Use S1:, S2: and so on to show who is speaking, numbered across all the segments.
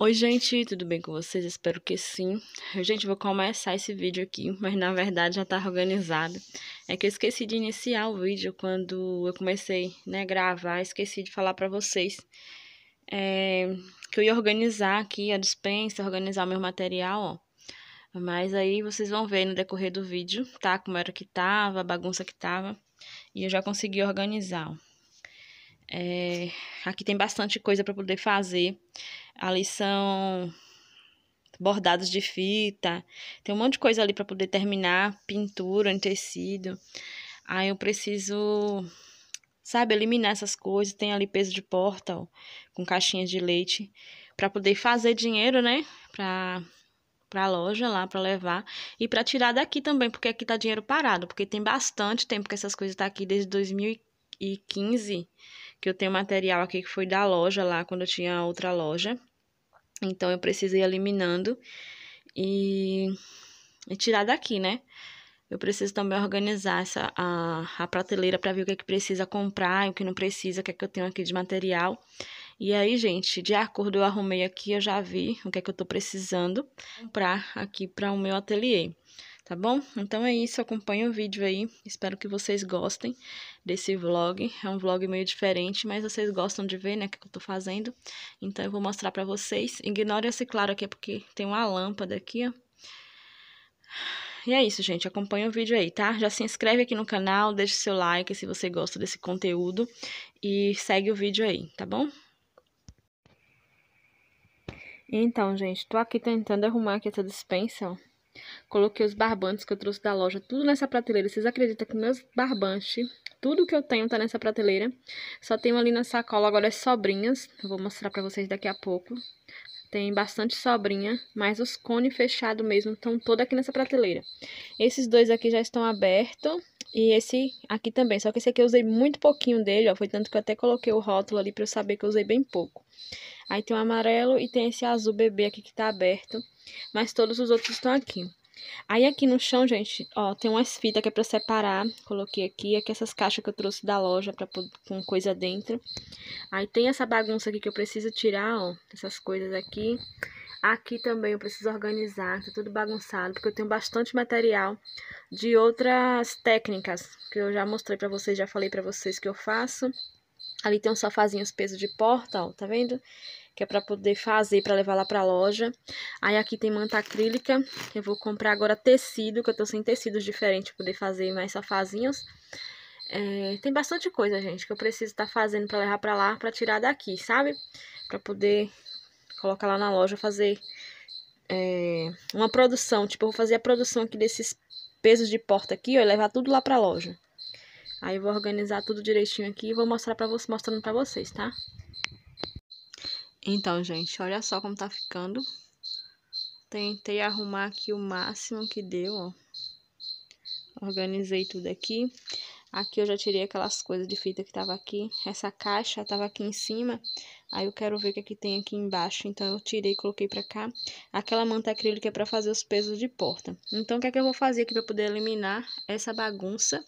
S1: Oi, gente, tudo bem com vocês? Espero que sim. Gente, vou começar esse vídeo aqui, mas na verdade já tá organizado. É que eu esqueci de iniciar o vídeo quando eu comecei, né, gravar, esqueci de falar pra vocês é, que eu ia organizar aqui a dispensa, organizar o meu material, ó. Mas aí vocês vão ver no decorrer do vídeo, tá? Como era que tava, a bagunça que tava. E eu já consegui organizar. É, aqui tem bastante coisa para poder fazer. Ali são bordados de fita. Tem um monte de coisa ali para poder terminar. Pintura em tecido. Aí eu preciso, sabe, eliminar essas coisas. Tem ali peso de porta, ó, com caixinhas de leite. para poder fazer dinheiro, né? Pra para a loja lá para levar e para tirar daqui também, porque aqui tá dinheiro parado, porque tem bastante tempo que essas coisas tá aqui desde 2015 que eu tenho material aqui que foi da loja lá quando eu tinha outra loja. Então eu precisei eliminando e, e tirar daqui, né? Eu preciso também organizar essa, a, a prateleira para ver o que é que precisa comprar, o que não precisa, o que é que eu tenho aqui de material. E aí, gente, de acordo eu arrumei aqui, eu já vi o que é que eu tô precisando comprar aqui para o meu ateliê. Tá bom? Então é isso, acompanha o vídeo aí. Espero que vocês gostem desse vlog. É um vlog meio diferente, mas vocês gostam de ver, né, o que é eu tô fazendo. Então eu vou mostrar pra vocês. Ignore esse claro aqui, é porque tem uma lâmpada aqui, ó. E é isso, gente. Acompanha o vídeo aí, tá? Já se inscreve aqui no canal, deixa o seu like se você gosta desse conteúdo. E segue o vídeo aí, tá bom? Então, gente, tô aqui tentando arrumar aqui essa dispensa, ó. Coloquei os barbantes que eu trouxe da loja, tudo nessa prateleira. Vocês acreditam que meus barbantes, tudo que eu tenho tá nessa prateleira. Só tenho ali na sacola agora as é sobrinhas, eu vou mostrar pra vocês daqui a pouco. Tem bastante sobrinha, mas os cones fechados mesmo estão todos aqui nessa prateleira. Esses dois aqui já estão abertos e esse aqui também. Só que esse aqui eu usei muito pouquinho dele, ó. Foi tanto que eu até coloquei o rótulo ali pra eu saber que eu usei bem pouco. Aí tem o amarelo e tem esse azul bebê aqui que tá aberto. Mas todos os outros estão aqui. Aí aqui no chão, gente, ó, tem umas fitas que é pra separar. Coloquei aqui. Aqui essas caixas que eu trouxe da loja pra, com coisa dentro. Aí tem essa bagunça aqui que eu preciso tirar, ó. Essas coisas aqui. Aqui também eu preciso organizar, tá tudo bagunçado, porque eu tenho bastante material de outras técnicas que eu já mostrei pra vocês, já falei pra vocês que eu faço. Ali tem um sofazinho, os pesos de porta, ó, tá vendo? Que é pra poder fazer, pra levar lá pra loja. Aí aqui tem manta acrílica, que eu vou comprar agora tecido, que eu tô sem tecidos diferentes, poder fazer mais sofazinhos. É, tem bastante coisa, gente, que eu preciso estar tá fazendo pra levar pra lá, pra tirar daqui, sabe? Pra poder colocar lá na loja, fazer é, uma produção. Tipo, eu vou fazer a produção aqui desses pesos de porta aqui, ó, e levar tudo lá pra loja. Aí eu vou organizar tudo direitinho aqui e vou mostrar pra vocês, mostrando pra vocês, tá? Então, gente, olha só como tá ficando. Tentei arrumar aqui o máximo que deu, ó. Organizei tudo aqui. Aqui eu já tirei aquelas coisas de fita que tava aqui. Essa caixa tava aqui em cima. Aí eu quero ver o que, é que tem aqui embaixo. Então eu tirei e coloquei pra cá. Aquela manta acrílica é pra fazer os pesos de porta. Então o que é que eu vou fazer aqui pra poder eliminar essa bagunça?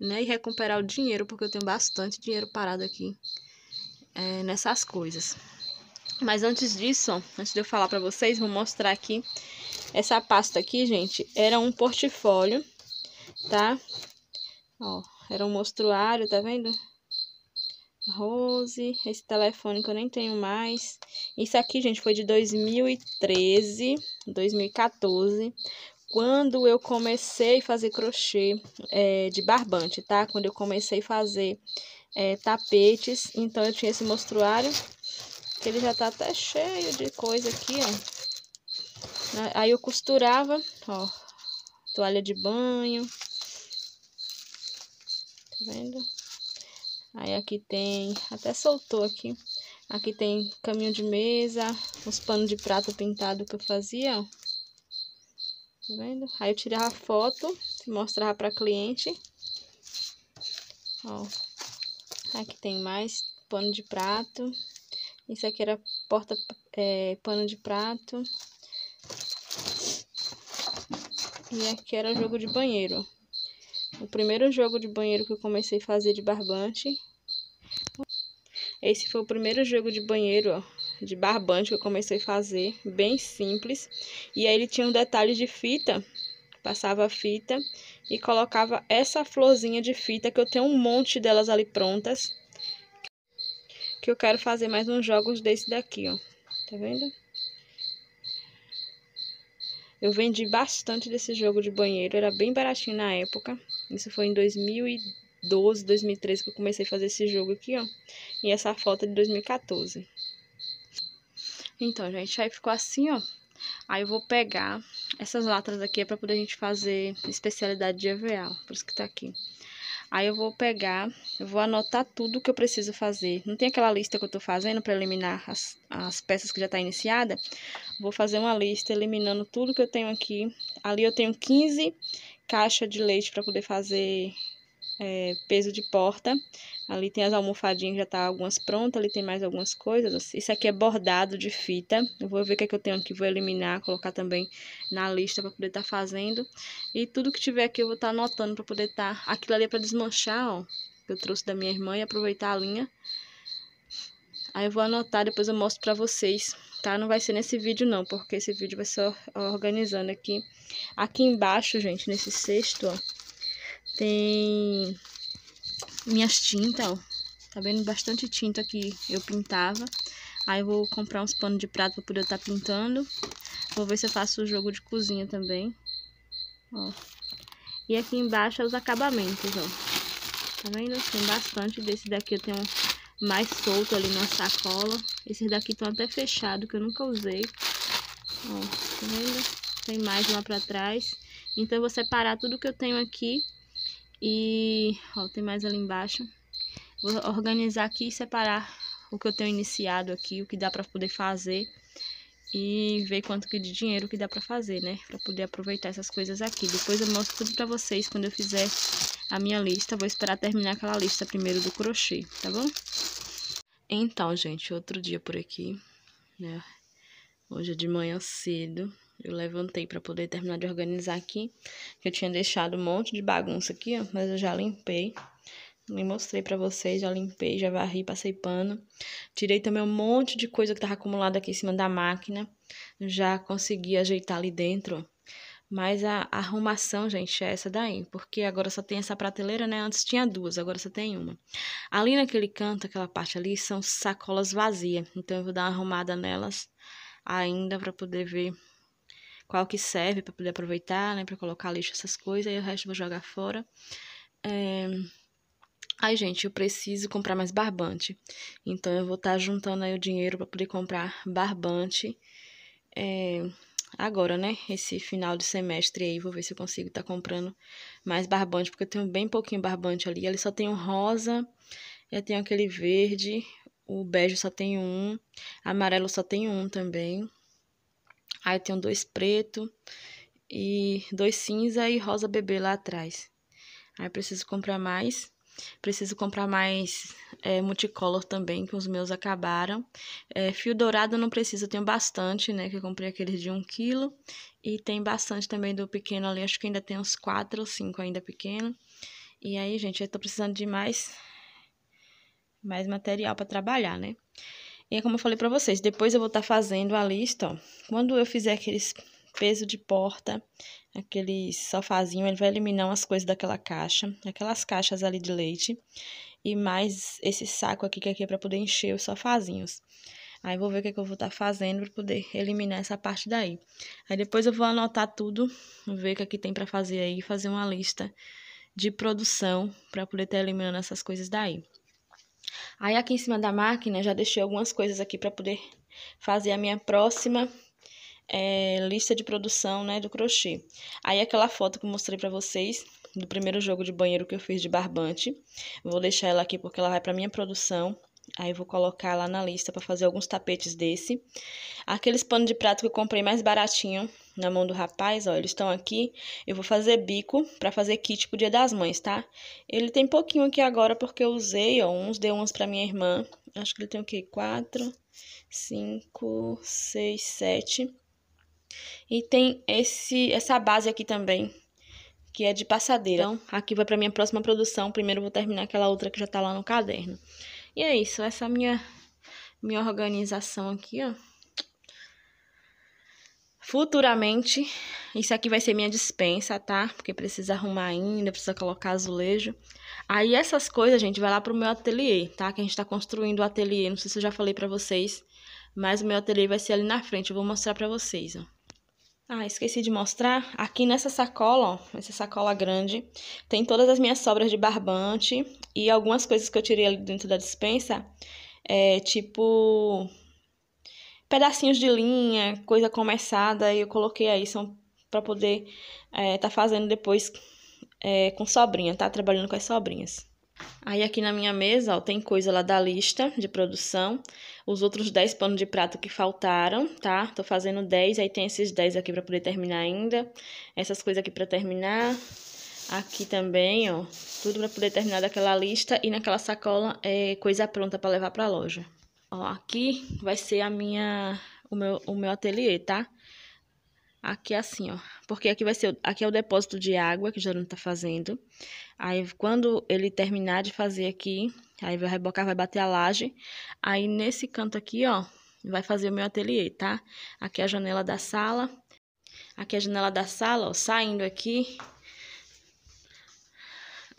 S1: né? E recuperar o dinheiro, porque eu tenho bastante dinheiro parado aqui é, nessas coisas. Mas antes disso, antes de eu falar para vocês, vou mostrar aqui. Essa pasta aqui, gente, era um portfólio, tá? Ó, era um mostruário, tá vendo? Rose, esse telefone que eu nem tenho mais. Isso aqui, gente, foi de 2013, 2014 quando eu comecei a fazer crochê é, de barbante, tá? Quando eu comecei a fazer é, tapetes, então eu tinha esse mostruário, que ele já tá até cheio de coisa aqui, ó. Né? Aí eu costurava, ó, toalha de banho. Tá vendo? Aí aqui tem, até soltou aqui. Aqui tem caminho de mesa, os panos de prato pintado que eu fazia, ó. Tá vendo? Aí eu tirava foto e mostrava pra cliente. Ó. Aqui tem mais pano de prato. Isso aqui era porta é, pano de prato. E aqui era jogo de banheiro. O primeiro jogo de banheiro que eu comecei a fazer de barbante. Esse foi o primeiro jogo de banheiro, ó de barbante que eu comecei a fazer, bem simples. E aí ele tinha um detalhe de fita, passava a fita e colocava essa florzinha de fita, que eu tenho um monte delas ali prontas. Que eu quero fazer mais uns jogos desse daqui, ó. Tá vendo? Eu vendi bastante desse jogo de banheiro, era bem baratinho na época. Isso foi em 2012, 2013 que eu comecei a fazer esse jogo aqui, ó. E essa foto é de 2014. Então, gente, aí ficou assim, ó. Aí eu vou pegar essas latas aqui é pra poder a gente fazer especialidade de EVA, por isso que tá aqui. Aí eu vou pegar, eu vou anotar tudo que eu preciso fazer. Não tem aquela lista que eu tô fazendo pra eliminar as, as peças que já tá iniciada? Vou fazer uma lista eliminando tudo que eu tenho aqui. Ali eu tenho 15 caixas de leite pra poder fazer é, peso de porta. Ali tem as almofadinhas, já tá algumas prontas, ali tem mais algumas coisas. Isso aqui é bordado de fita. Eu vou ver o que é que eu tenho aqui, vou eliminar, colocar também na lista para poder estar tá fazendo. E tudo que tiver aqui eu vou estar tá anotando para poder estar... Tá... Aquilo ali é para desmanchar, ó, que eu trouxe da minha irmã e aproveitar a linha. Aí eu vou anotar, depois eu mostro pra vocês, tá? Não vai ser nesse vídeo não, porque esse vídeo vai ser organizando aqui. Aqui embaixo, gente, nesse sexto, ó, tem minhas tintas, ó. Tá vendo? Bastante tinta que eu pintava. Aí eu vou comprar uns panos de prato pra poder estar tá pintando. Vou ver se eu faço o jogo de cozinha também. Ó. E aqui embaixo é os acabamentos, ó. Tá vendo? Tem bastante. Desse daqui eu tenho mais solto ali na sacola. Esses daqui estão até fechados, que eu nunca usei. Ó, tá vendo? Tem mais lá pra trás. Então, eu vou separar tudo que eu tenho aqui e, ó, tem mais ali embaixo. Vou organizar aqui e separar o que eu tenho iniciado aqui, o que dá para poder fazer e ver quanto que de dinheiro que dá para fazer, né? Para poder aproveitar essas coisas aqui. Depois eu mostro tudo para vocês quando eu fizer a minha lista. Vou esperar terminar aquela lista primeiro do crochê, tá bom? Então, gente, outro dia por aqui, né? Hoje é de manhã cedo. Eu levantei para poder terminar de organizar aqui. Eu tinha deixado um monte de bagunça aqui, ó, mas eu já limpei. Nem mostrei para vocês, já limpei, já varri, passei pano. Tirei também um monte de coisa que tava acumulada aqui em cima da máquina. Já consegui ajeitar ali dentro, ó. Mas a arrumação, gente, é essa daí, porque agora só tem essa prateleira, né? Antes tinha duas, agora só tem uma. Ali naquele canto, aquela parte ali, são sacolas vazias. Então eu vou dar uma arrumada nelas ainda para poder ver qual que serve para poder aproveitar, né? Para colocar lixo, essas coisas, aí o resto eu vou jogar fora. É... Ai, gente, eu preciso comprar mais barbante. Então, eu vou estar tá juntando aí o dinheiro para poder comprar barbante. É... Agora, né? Esse final de semestre aí, vou ver se eu consigo estar tá comprando mais barbante, porque eu tenho bem pouquinho barbante ali. Ali só tem um rosa, eu tenho aquele verde, o bege só tem um, amarelo só tem um também. Aí tem um dois preto e dois cinza e rosa bebê lá atrás. Aí preciso comprar mais. Preciso comprar mais é, multicolor também, que os meus acabaram. É, fio dourado não preciso, eu tenho bastante, né? Que eu comprei aqueles de 1 kg. E tem bastante também do pequeno ali, acho que ainda tem uns 4 ou 5 ainda pequeno. E aí, gente, eu tô precisando de mais, mais material para trabalhar, né? E é como eu falei para vocês, depois eu vou estar tá fazendo a lista, ó. Quando eu fizer aqueles peso de porta, aquele sofazinho, ele vai eliminar umas coisas daquela caixa, aquelas caixas ali de leite, e mais esse saco aqui, que é aqui é para poder encher os sofazinhos. Aí vou ver o que, é que eu vou estar tá fazendo para poder eliminar essa parte daí. Aí depois eu vou anotar tudo, ver o que aqui é tem para fazer aí, fazer uma lista de produção para poder estar tá eliminando essas coisas daí. Aí aqui em cima da máquina já deixei algumas coisas aqui para poder fazer a minha próxima é, lista de produção, né, do crochê. Aí aquela foto que eu mostrei para vocês do primeiro jogo de banheiro que eu fiz de barbante. Vou deixar ela aqui porque ela vai para minha produção. Aí vou colocar lá na lista para fazer alguns tapetes desse. Aqueles pano de prato que eu comprei mais baratinho, na mão do rapaz, ó, eles estão aqui. Eu vou fazer bico para fazer kit pro Dia das Mães, tá? Ele tem pouquinho aqui agora porque eu usei, ó, uns, dei uns pra minha irmã. Acho que ele tem o quê? Quatro, cinco, seis, sete. E tem esse, essa base aqui também, que é de passadeira. Então, aqui vai pra minha próxima produção. Primeiro eu vou terminar aquela outra que já tá lá no caderno. E é isso, essa é a minha, minha organização aqui, ó. Futuramente, isso aqui vai ser minha dispensa, tá? Porque precisa arrumar ainda, precisa colocar azulejo. Aí essas coisas, gente, vai lá pro meu ateliê, tá? Que a gente tá construindo o ateliê. Não sei se eu já falei pra vocês, mas o meu ateliê vai ser ali na frente. Eu vou mostrar pra vocês, ó. Ah, esqueci de mostrar. Aqui nessa sacola, ó, essa sacola grande, tem todas as minhas sobras de barbante e algumas coisas que eu tirei ali dentro da dispensa. É, tipo pedacinhos de linha, coisa começada, e eu coloquei aí, são para poder é, tá fazendo depois é, com sobrinha, tá? Trabalhando com as sobrinhas. Aí aqui na minha mesa, ó, tem coisa lá da lista de produção, os outros 10 panos de prato que faltaram, tá? Tô fazendo 10, aí tem esses 10 aqui para poder terminar ainda, essas coisas aqui para terminar, aqui também, ó, tudo para poder terminar daquela lista e naquela sacola é coisa pronta para levar para loja. Ó, aqui vai ser a minha, o meu, o meu ateliê, tá? Aqui é assim, ó. Porque aqui vai ser, aqui é o depósito de água que o Jerônimo tá fazendo. Aí, quando ele terminar de fazer aqui, aí vai rebocar, vai bater a laje. Aí, nesse canto aqui, ó, vai fazer o meu ateliê, tá? Aqui é a janela da sala. Aqui é a janela da sala, ó, saindo aqui.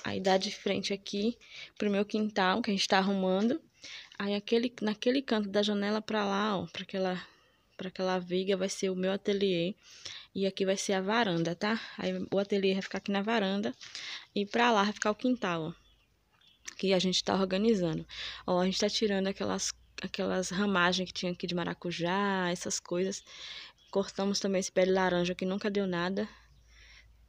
S1: Aí dá de frente aqui pro meu quintal, que a gente tá arrumando. Aí aquele, naquele canto da janela para lá, ó, para aquela para aquela viga vai ser o meu ateliê e aqui vai ser a varanda, tá? Aí o ateliê vai ficar aqui na varanda e para lá vai ficar o quintal, ó que a gente está organizando. Ó, a gente está tirando aquelas, aquelas ramagens que tinha aqui de maracujá, essas coisas. Cortamos também esse pé de laranja que nunca deu nada.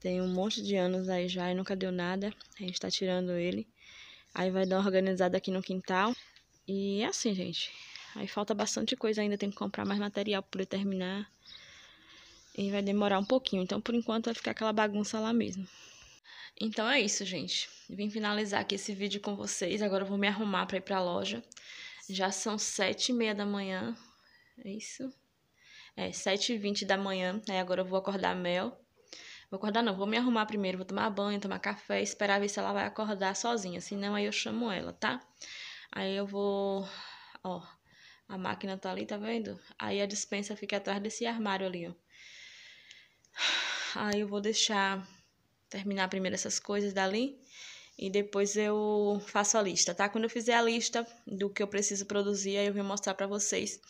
S1: Tem um monte de anos aí já e nunca deu nada. A gente está tirando ele. Aí vai dar uma organizada aqui no quintal. E é assim, gente. Aí falta bastante coisa ainda, tem que comprar mais material para terminar. E vai demorar um pouquinho. Então, por enquanto, vai ficar aquela bagunça lá mesmo. Então é isso, gente. Vim finalizar aqui esse vídeo com vocês. Agora eu vou me arrumar para ir para a loja. Já são sete e meia da manhã. É isso? É, sete e vinte da manhã. Aí agora eu vou acordar a Mel. Vou acordar não, vou me arrumar primeiro, vou tomar banho, tomar café, esperar ver se ela vai acordar sozinha. Se não, aí eu chamo ela, tá? Tá? Aí eu vou, ó, a máquina tá ali, tá vendo? Aí a dispensa fica atrás desse armário ali, ó. Aí eu vou deixar terminar primeiro essas coisas dali e depois eu faço a lista, tá? Quando eu fizer a lista do que eu preciso produzir, aí eu vou mostrar pra vocês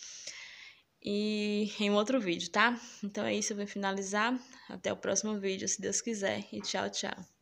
S1: e em outro vídeo, tá? Então é isso, eu vou finalizar. Até o próximo vídeo, se Deus quiser. E tchau, tchau.